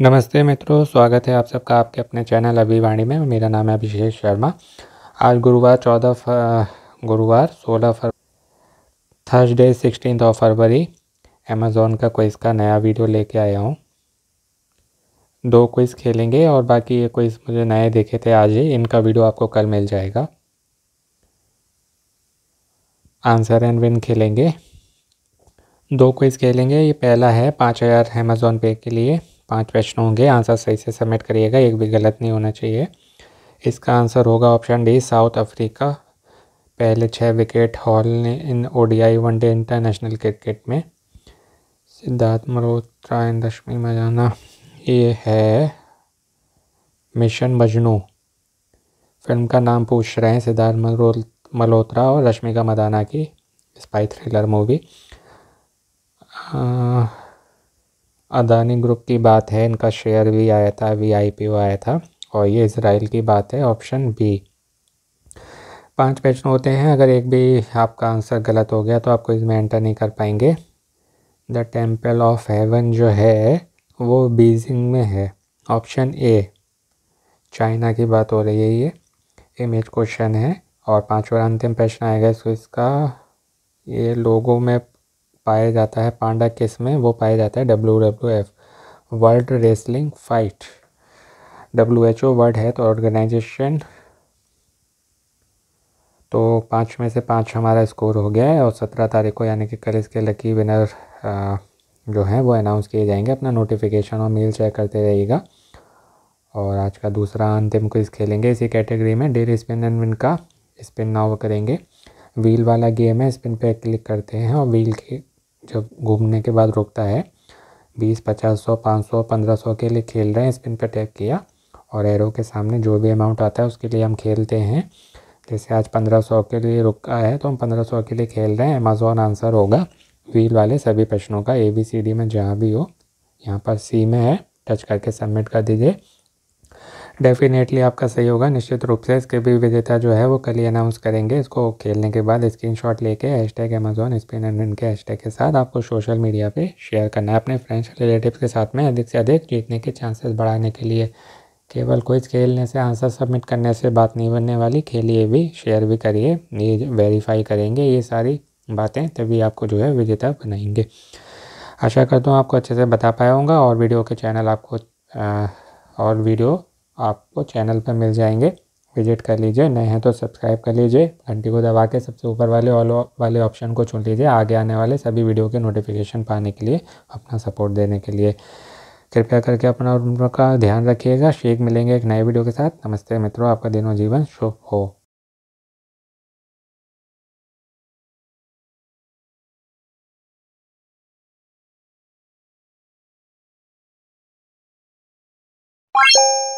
नमस्ते मित्रों स्वागत है आप सबका आपके अपने चैनल अभिवाणी में मेरा नाम है अभिषेक शर्मा आज गुरुवार चौदह गुरुवार सोलह फर Thursday sixteen of February Amazon का क्विज़ का नया वीडियो लेके आया हूँ दो क्विज़ खेलेंगे और बाकी ये क्विज़ मुझे नए देखे थे आज ही इनका वीडियो आपको कल मिल जाएगा आंसर एंड विन खेलेंगे दो क्विज़ खेलेंगे ये पहला है पाँच हज़ार अमेज़ोन पे के लिए पांच प्रश्न होंगे आंसर सही से सबमिट करिएगा एक भी गलत नहीं होना चाहिए इसका आंसर होगा ऑप्शन डी साउथ अफ्रीका पहले छः विकेट हॉल ने in ODI one day international cricket में सिद्धार्थ मल्होत्रा इन रश्मि मजाना ये है मिशन मजनू फिल्म का नाम पूछ रहे हैं सिद्धार्थ मल्होत्रा और रश्मिका मदाना की spy thriller movie Adani group की बात है इनका शेयर भी आया था वी आई पी आया था और ये इसराइल की बात है ऑप्शन बी पांच प्रश्न होते हैं अगर एक भी आपका आंसर गलत हो गया तो आपको इसमें एंटर नहीं कर पाएंगे द टेम्पल ऑफ हेवन जो है वो बीजिंग में है ऑप्शन ए चाइना की बात हो रही है ये इमेज क्वेश्चन है और पाँचवा अंतिम प्रश्न आएगा इसको इसका ये लोगों में पाया जाता है पांडा केस में वो पाया जाता है W W F world wrestling fight W H O world health organisation तो पाँच में से पाँच हमारा स्कोर हो गया है और सत्रह तारीख को यानी कि कल इसके लकी विनर जो हैं वो अनाउंस किए जाएंगे अपना नोटिफिकेशन और मेल चेक करते रहिएगा और आज का दूसरा अंतिम क्विज खेलेंगे इसी कैटेगरी में डेली स्पिन एंड विन का स्पिन नाउ करेंगे व्हील वाला गेम है स्पिन पे क्लिक करते हैं और व्हील के जब घूमने के बाद रोकता है बीस पचास सौ पाँच सौ पंद्रह सौ के लिए खेल रहे हैं स्पिन पर टैप किया और एरो के सामने जो भी अमाउंट आता है उसके लिए हम खेलते हैं जैसे आज पंद्रह सौ के लिए रुका है तो हम पंद्रह सौ के लिए खेल रहे हैं अमेजोन आंसर होगा व्हील वाले सभी प्रश्नों का ए बी सी डी में जहाँ भी हो यहाँ पर सी में है टच करके सबमिट कर दीजिए डेफिनेटली आपका सही होगा निश्चित रूप से इसके भी विजेता जो है वो कल ही अनाउंस करेंगे इसको खेलने के बाद स्क्रीन शॉट लेके hash tag Amazon spin and win के हैश टैग के साथ आपको सोशल मीडिया पे शेयर करना है अपने फ्रेंड्स रिलेटिव के साथ में अधिक से अधिक जीतने के चांसेस बढ़ाने के लिए केवल कोई खेलने से आंसर सबमिट करने से बात नहीं बनने वाली खेलिए भी शेयर भी करिए ये वेरीफाई करेंगे ये सारी बातें तभी आपको जो है विजेता बनाएंगे आशा करता हूँ आपको अच्छे से बता पाया होगा और वीडियो के चैनल आपको आ, और वीडियो आपको चैनल पर मिल जाएंगे विजिट कर लीजिए नए हैं तो सब्सक्राइब कर लीजिए घंटी को दबा के सबसे ऊपर वाले ऑल वाले ऑप्शन को चुन लीजिए आगे आने वाले सभी वीडियो के नोटिफिकेशन पाने के लिए अपना सपोर्ट देने के लिए कृपया करके अपना और उनका ध्यान रखिएगा शेख मिलेंगे एक नए वीडियो के साथ नमस्ते मित्रों आपका दिनों जीवन शुभ हो you